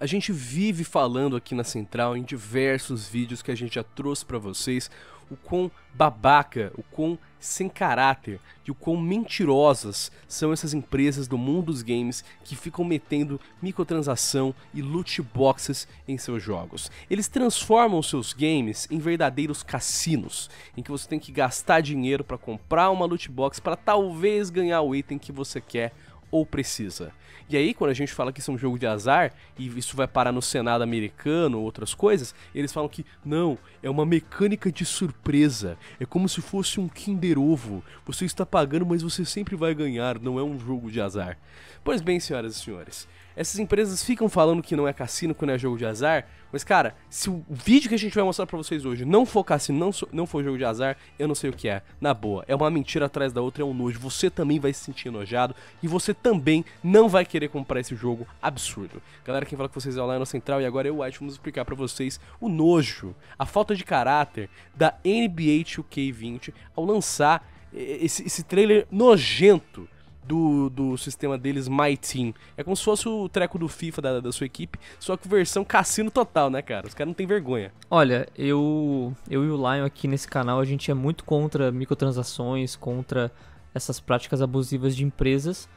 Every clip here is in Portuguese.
A gente vive falando aqui na Central em diversos vídeos que a gente já trouxe para vocês o quão babaca, o quão sem caráter e o quão mentirosas são essas empresas do mundo dos games que ficam metendo microtransação e loot boxes em seus jogos. Eles transformam seus games em verdadeiros cassinos, em que você tem que gastar dinheiro para comprar uma loot box para talvez ganhar o item que você quer ou precisa. E aí, quando a gente fala que isso é um jogo de azar e isso vai parar no Senado americano, outras coisas, eles falam que não, é uma mecânica de surpresa. É como se fosse um Kinder Ovo. Você está pagando, mas você sempre vai ganhar, não é um jogo de azar. Pois bem, senhoras e senhores, essas empresas ficam falando que não é cassino, que não é jogo de azar, mas cara, se o vídeo que a gente vai mostrar para vocês hoje não for cassino, não, so, não for jogo de azar, eu não sei o que é. Na boa, é uma mentira atrás da outra, é um nojo. Você também vai se sentir enojado e você também não vai querer comprar esse jogo absurdo. Galera, quem fala com vocês é o Lionel Central e agora eu, White, vamos explicar para vocês o nojo, a falta de caráter da NBA 2K20 ao lançar esse, esse trailer nojento do, do sistema deles My Team. É como se fosse o treco do FIFA da, da sua equipe, só que versão cassino total, né, cara? Os caras não tem vergonha. Olha, eu, eu e o Lion aqui nesse canal, a gente é muito contra microtransações, contra essas práticas abusivas de empresas.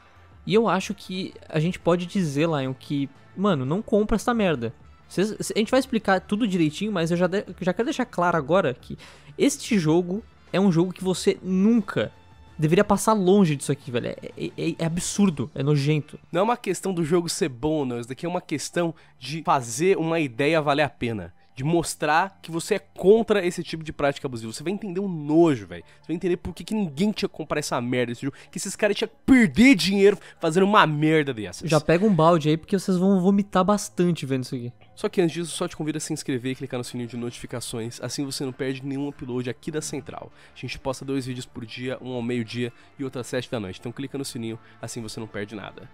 E eu acho que a gente pode dizer, Lion, que, mano, não compra essa merda. Cês, a gente vai explicar tudo direitinho, mas eu já, de, já quero deixar claro agora que este jogo é um jogo que você nunca deveria passar longe disso aqui, velho. É, é, é, é, absurdo, é nojento. Não é uma questão do jogo ser bom, não. Isso daqui é uma questão de fazer uma ideia valer a pena de mostrar que você é contra esse tipo de prática abusiva. Você vai entender o nojo, velho. Você vai entender por que, que ninguém tinha que comprar essa merda desse jogo. Que esses caras tinham que perder dinheiro fazendo uma merda dessas. Já pega um balde aí, porque vocês vão vomitar bastante vendo isso aqui. Só que antes disso, só te convido a se inscrever e clicar no sininho de notificações, assim você não perde nenhum upload aqui da Central. A gente posta dois vídeos por dia, um ao meio-dia e outro às sete da noite. Então clica no sininho, assim você não perde nada.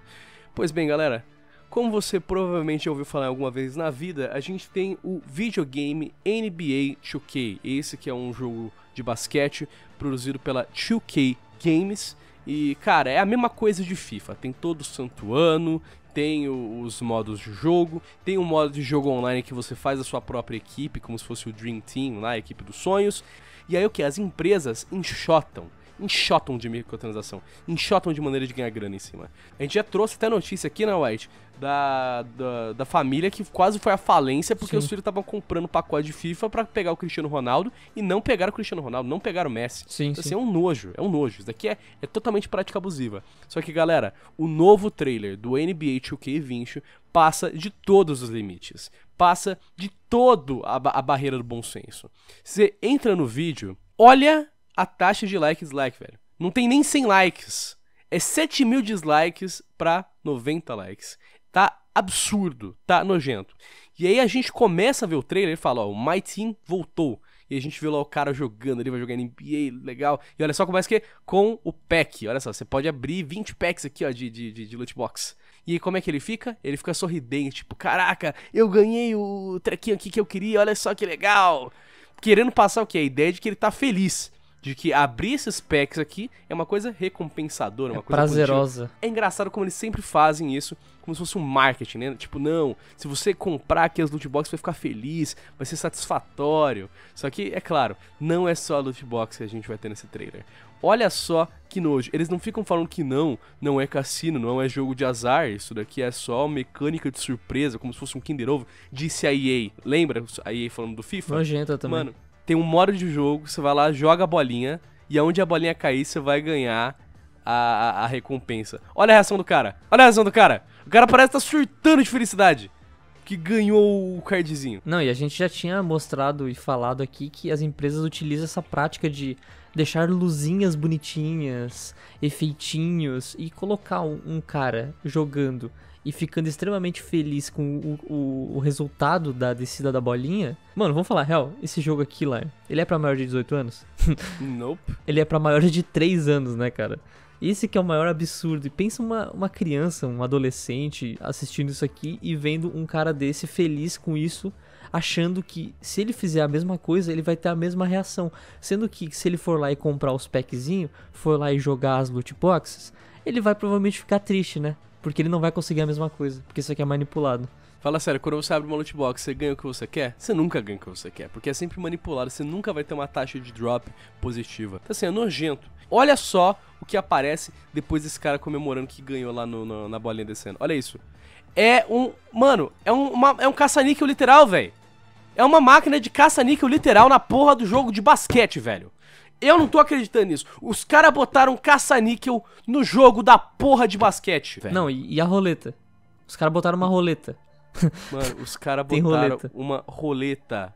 Pois bem, galera, como você provavelmente ouviu falar alguma vez na vida, a gente tem o videogame NBA 2K. Esse que é um jogo de basquete produzido pela 2K Games. E, cara, é a mesma coisa de FIFA. Tem todo santo ano, tem os modos de jogo, tem um modo de jogo online que você faz a sua própria equipe, como se fosse o Dream Team, lá, a equipe dos sonhos. E aí o que? As empresas enxotam enxotam de microtransação, enxotam de maneira de ganhar grana em cima. A gente já trouxe até notícia aqui, né, White? Da, da, da família que quase foi à falência porque Sim. os filhos estavam comprando pacote de FIFA para pegar o Cristiano Ronaldo e não pegaram o Cristiano Ronaldo, não pegaram o Messi. Sim, então, assim, sim. é um nojo, é um nojo. Isso daqui é, é totalmente prática abusiva. Só que, galera, o novo trailer do NBA 2K20 passa de todos os limites. Passa de todo a, a barreira do bom senso. Você entra no vídeo, olha a taxa de like e dislike, velho. Não tem nem 100 likes. É 7 mil dislikes pra 90 likes. Tá absurdo, tá nojento. E aí a gente começa a ver o trailer e fala, ó, o My Team voltou. E a gente vê lá o cara jogando, ele vai jogar NBA, legal. E olha só, é que é com o pack. Olha só, você pode abrir 20 packs aqui, ó, de, de, de, de loot box. E como é que ele fica? Ele fica sorridente, tipo, caraca, eu ganhei o trequinho aqui que eu queria, olha só que legal. Querendo passar o que? A ideia de que ele tá feliz de que abrir esses packs aqui é uma coisa recompensadora, uma é coisa prazerosa. Positiva. É engraçado como eles sempre fazem isso, como se fosse um marketing, né? Tipo, não, se você comprar aqui as loot boxes vai ficar feliz, vai ser satisfatório. Só que é claro, não é só a loot box que a gente vai ter nesse trailer. Olha só que nojo. Eles não ficam falando que não, não é cassino, não é jogo de azar. Isso daqui é só mecânica de surpresa, como se fosse um Kinder Ovo. Disse a EA. Lembra a EA falando do FIFA? Nojenta também. Mano, tem um modo de jogo, você vai lá, joga a bolinha, e aonde a bolinha cair, você vai ganhar a, a, a, recompensa. Olha a reação do cara, olha a reação do cara. O cara parece estar tá surtando de felicidade. Que ganhou o cardzinho. Não, e a gente já tinha mostrado e falado aqui que as empresas utilizam essa prática de deixar luzinhas bonitinhas, efeitinhos, e colocar um, um cara jogando e ficando extremamente feliz com o, o, o, resultado da descida da bolinha. Mano, vamos falar real, esse jogo aqui lá, ele é para maior de 18 anos? Nope. ele é para maior de 3 anos, né, cara? Esse que é o maior absurdo. E pensa uma, uma criança, um adolescente assistindo isso aqui e vendo um cara desse feliz com isso, achando que se ele fizer a mesma coisa, ele vai ter a mesma reação. Sendo que se ele for lá e comprar os packzinho, for lá e jogar as loot boxes, ele vai provavelmente ficar triste, né? Porque ele não vai conseguir a mesma coisa, porque isso aqui é manipulado. Fala sério, quando você abre uma loot box, você ganha o que você quer? Você nunca ganha o que você quer, porque é sempre manipulado, você nunca vai ter uma taxa de drop positiva. Então assim, é nojento. Olha só o que aparece depois desse cara comemorando que ganhou lá no, no, na bolinha descendo. Olha isso. É um. Mano, é um, uma, é um caça-níquel literal, velho. É uma máquina de caça-níquel literal na porra do jogo de basquete, velho. Eu não tô acreditando nisso. Os caras botaram caça-níquel no jogo da porra de basquete. Véio. Não, e, e a roleta? Os caras botaram uma roleta. Mano, os caras botaram roleta. uma roleta.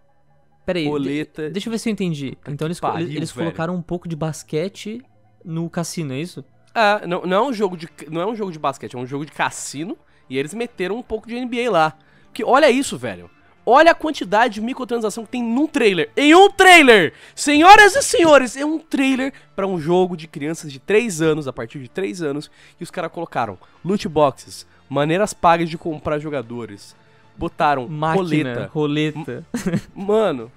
Pera aí, roleta... De, deixa eu ver se eu entendi. Então eles, pariu, eles colocaram um pouco de basquete no cassino, é isso? É, não, não, é um jogo de, não é um jogo de basquete, é um jogo de cassino. E eles meteram um pouco de NBA lá. Porque olha isso, velho. Olha a quantidade de microtransação que tem num trailer. Em um trailer! Senhoras e senhores, é um trailer para um jogo de crianças de 3 anos, a partir de 3 anos, e os caras colocaram loot boxes, maneiras pagas de comprar jogadores. Botaram Máquina, roleta. Roleta. Mano,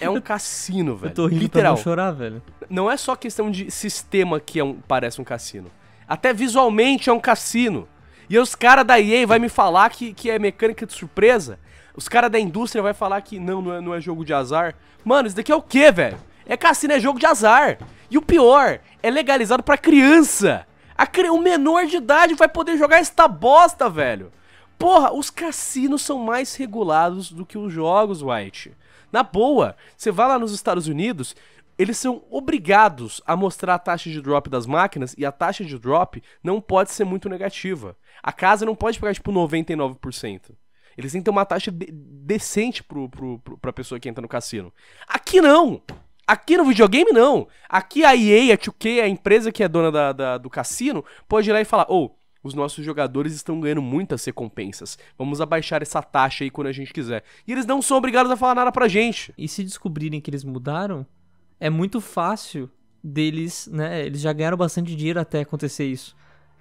é um cassino, velho. Eu tô rindo Literal. pra não chorar, velho. Não é só questão de sistema que é um, parece um cassino. Até visualmente é um cassino. E os caras da EA vai me falar que, que é mecânica de surpresa. Os caras da indústria vão falar que não, não é, não é jogo de azar. Mano, isso daqui é o quê, velho? É cassino, é jogo de azar. E o pior, é legalizado pra criança. A cri... O menor de idade vai poder jogar esta bosta, velho. Porra, os cassinos são mais regulados do que os jogos, White. Na boa, você vai lá nos Estados Unidos, eles são obrigados a mostrar a taxa de drop das máquinas e a taxa de drop não pode ser muito negativa. A casa não pode pegar tipo 99%. Eles têm que ter uma taxa de decente pro, pro, pro, pra pessoa que entra no cassino. Aqui não! Aqui no videogame não! Aqui a EA, a 2K, a empresa que é dona da, da do cassino, pode ir lá e falar: ô, oh, os nossos jogadores estão ganhando muitas recompensas. Vamos abaixar essa taxa aí quando a gente quiser. E eles não são obrigados a falar nada pra gente. E se descobrirem que eles mudaram, é muito fácil deles, né? Eles já ganharam bastante dinheiro até acontecer isso.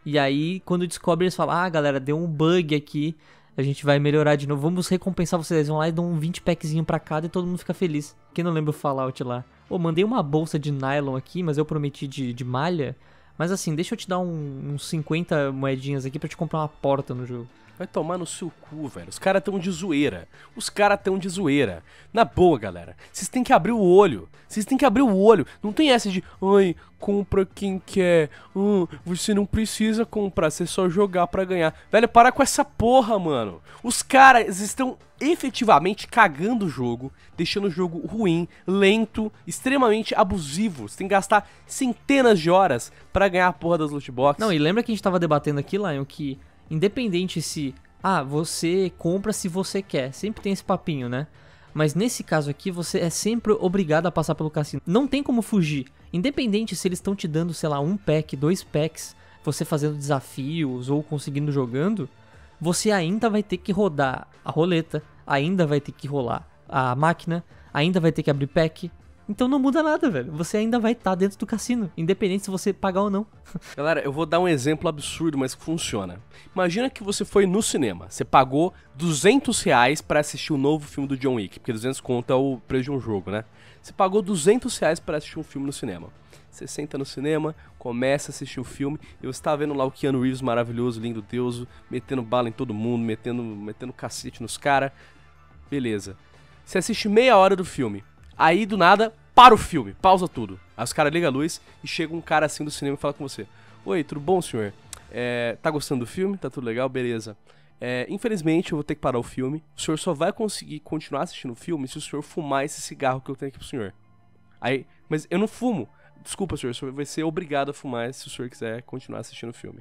E aí, quando descobrem, eles falam: ah, galera, deu um bug aqui a gente vai melhorar de novo. Vamos recompensar vocês. Eles vão lá e dão um 20 packzinho pra cada e todo mundo fica feliz. Quem não lembra o Fallout lá? Ô, mandei uma bolsa de nylon aqui, mas eu prometi de, de malha. Mas assim, deixa eu te dar um, uns 50 moedinhas aqui para te comprar uma porta no jogo. Vai tomar no seu cu, velho. Os caras tão de zoeira. Os caras tão de zoeira. Na boa, galera. Vocês têm que abrir o olho. Vocês têm que abrir o olho. Não tem essa de, ai, compra quem quer. Hum, você não precisa comprar, você só jogar para ganhar. Velho, para com essa porra, mano. Os caras estão efetivamente cagando o jogo, deixando o jogo ruim, lento, extremamente abusivo. Você tem que gastar centenas de horas para ganhar a porra das loot boxes. Não, e lembra que a gente tava debatendo aqui, Lion, que Independente se, ah, você compra se você quer, sempre tem esse papinho, né? Mas nesse caso aqui, você é sempre obrigado a passar pelo cassino. Não tem como fugir. Independente se eles estão te dando, sei lá, um pack, dois packs, você fazendo desafios ou conseguindo jogando, você ainda vai ter que rodar a roleta, ainda vai ter que rolar a máquina, ainda vai ter que abrir pack, então não muda nada, velho. Você ainda vai estar tá dentro do cassino, independente se você pagar ou não. Galera, eu vou dar um exemplo absurdo, mas que funciona. Imagina que você foi no cinema, você pagou 200 reais para assistir o novo filme do John Wick, porque 200 conta é o preço de um jogo, né? Você pagou 200 reais para assistir um filme no cinema. Você senta no cinema, começa a assistir o filme, e você está vendo lá o Keanu Reeves maravilhoso, lindo Deus, metendo bala em todo mundo, metendo, metendo cacete nos caras. Beleza. Você assiste meia hora do filme Aí, do nada, para o filme, pausa tudo. Aí os caras ligam a luz e chega um cara assim do cinema e fala com você. Oi, tudo bom, senhor? É, tá gostando do filme? Tá tudo legal? Beleza. É, infelizmente, eu vou ter que parar o filme. O senhor só vai conseguir continuar assistindo o filme se o senhor fumar esse cigarro que eu tenho aqui pro senhor. Aí, mas eu não fumo. Desculpa, senhor, o senhor vai ser obrigado a fumar se o senhor quiser continuar assistindo o filme.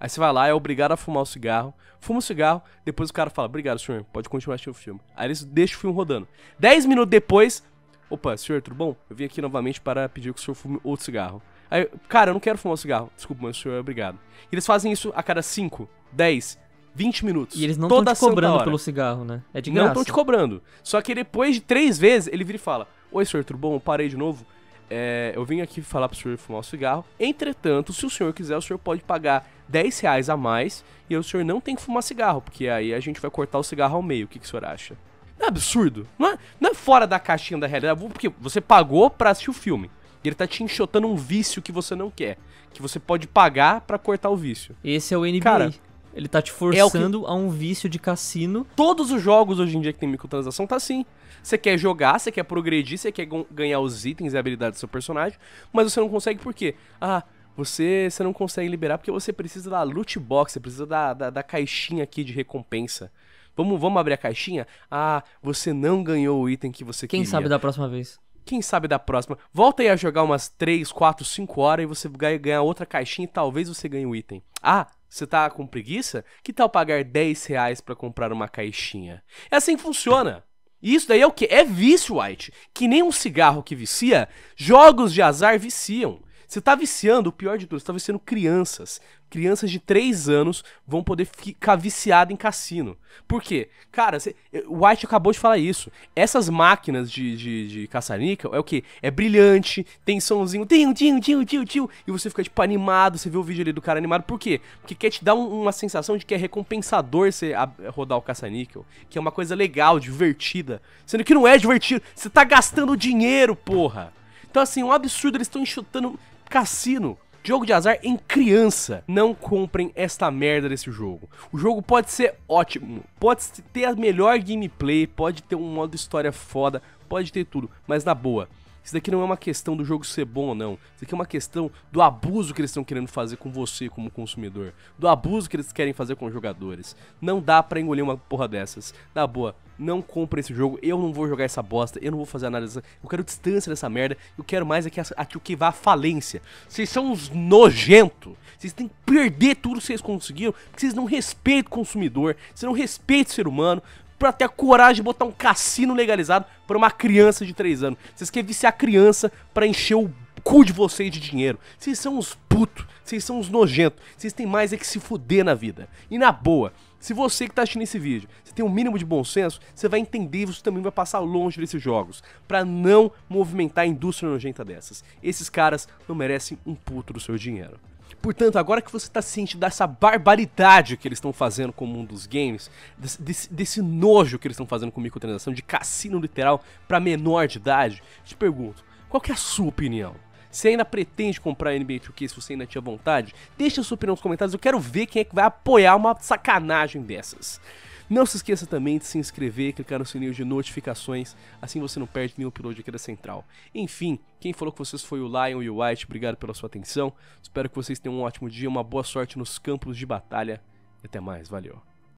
Aí você vai lá, é obrigado a fumar o cigarro, fuma o cigarro, depois o cara fala, obrigado, senhor, pode continuar assistindo o filme. Aí eles deixam o filme rodando. Dez minutos depois, Opa, senhor, tudo bom? Eu vim aqui novamente para pedir que o senhor fume outro cigarro. Aí, cara, eu não quero fumar um cigarro. Desculpa, mas o senhor é obrigado. E eles fazem isso a cada 5, 10, 20 minutos. E eles não estão te cobrando pelo cigarro, né? É de graça. Não estão te cobrando. Só que depois de três vezes, ele vira e fala: Oi, senhor, tudo bom? Eu parei de novo. É, eu vim aqui falar pro senhor fumar um cigarro. Entretanto, se o senhor quiser, o senhor pode pagar 10 reais a mais e o senhor não tem que fumar cigarro, porque aí a gente vai cortar o cigarro ao meio. O que, que o senhor acha? É absurdo. Não é, não é fora da caixinha da realidade. Porque você pagou pra assistir o filme. E ele tá te enxotando um vício que você não quer. Que você pode pagar para cortar o vício. Esse é o NBA. Cara, ele tá te é forçando é que... a um vício de cassino. Todos os jogos hoje em dia que tem microtransação tá assim. Você quer jogar, você quer progredir, você quer ganhar os itens e habilidades do seu personagem, mas você não consegue por quê? Ah, você, você não consegue liberar porque você precisa da loot box, você precisa da, da, da caixinha aqui de recompensa. Vamos, vamos abrir a caixinha? Ah, você não ganhou o item que você Quem queria. Quem sabe da próxima vez? Quem sabe da próxima? Volta aí a jogar umas 3, 4, 5 horas e você vai ganhar outra caixinha e talvez você ganhe o item. Ah, você tá com preguiça? Que tal pagar 10 reais pra comprar uma caixinha? É assim que funciona. E isso daí é o que? É vício, White. Que nem um cigarro que vicia, jogos de azar viciam. Você tá viciando, o pior de tudo, você tá viciando crianças crianças de 3 anos vão poder ficar viciadas em cassino. Por quê? Cara, cê, eh, o White acabou de falar isso. Essas máquinas de, de, de caça-níquel é o que É brilhante, tem somzinho, tio, tio, tio, tio, tio. E você fica, tipo, animado, você vê o vídeo ali do cara animado. Por quê? Porque quer te dar um, uma sensação de que é recompensador você eh, rodar o caça-níquel. Que é uma coisa legal, divertida. Sendo que não é divertido, você tá gastando dinheiro, porra. Então, assim, é um absurdo, eles estão enxutando cassino. Jogo de azar em criança. Não comprem esta merda desse jogo. O jogo pode ser ótimo, pode ter a melhor gameplay, pode ter um modo história foda, pode ter tudo, mas na boa. Isso daqui não é uma questão do jogo ser bom ou não. Isso daqui é uma questão do abuso que eles estão querendo fazer com você como consumidor. Do abuso que eles querem fazer com os jogadores. Não dá para engolir uma porra dessas. Na boa, não compra esse jogo, eu não vou jogar essa bosta, eu não vou fazer análise, eu quero distância dessa merda, eu quero mais aqui, é aqui o que vá à falência. Vocês são uns nojento, vocês têm que perder tudo que vocês conseguiram, porque vocês não respeitam o consumidor, vocês não respeitam o ser humano, pra ter a coragem de botar um cassino legalizado pra uma criança de 3 anos. Vocês querem viciar a criança pra encher o cu de vocês de dinheiro. Vocês são uns putos. Vocês são uns nojentos. Vocês têm mais é que se fuder na vida. E na boa, se você que está assistindo esse vídeo, você tem um mínimo de bom senso, você vai entender e você também vai passar longe desses jogos, para não movimentar a indústria nojenta dessas. Esses caras não merecem um puto do seu dinheiro. Portanto, agora que você está ciente dessa barbaridade que eles estão fazendo com o mundo dos games, desse, desse nojo que eles estão fazendo com microtransação, de cassino literal para menor de idade, te pergunto, qual é a sua opinião? Se ainda pretende comprar NBA 2K, se você ainda tinha vontade, deixa sua opinião nos comentários. Eu quero ver quem é que vai apoiar uma sacanagem dessas. Não se esqueça também de se inscrever, clicar no sininho de notificações, assim você não perde nenhum upload aqui da Central. Enfim, quem falou com vocês foi o Lion e o White, obrigado pela sua atenção. Espero que vocês tenham um ótimo dia, uma boa sorte nos campos de batalha. E até mais, valeu.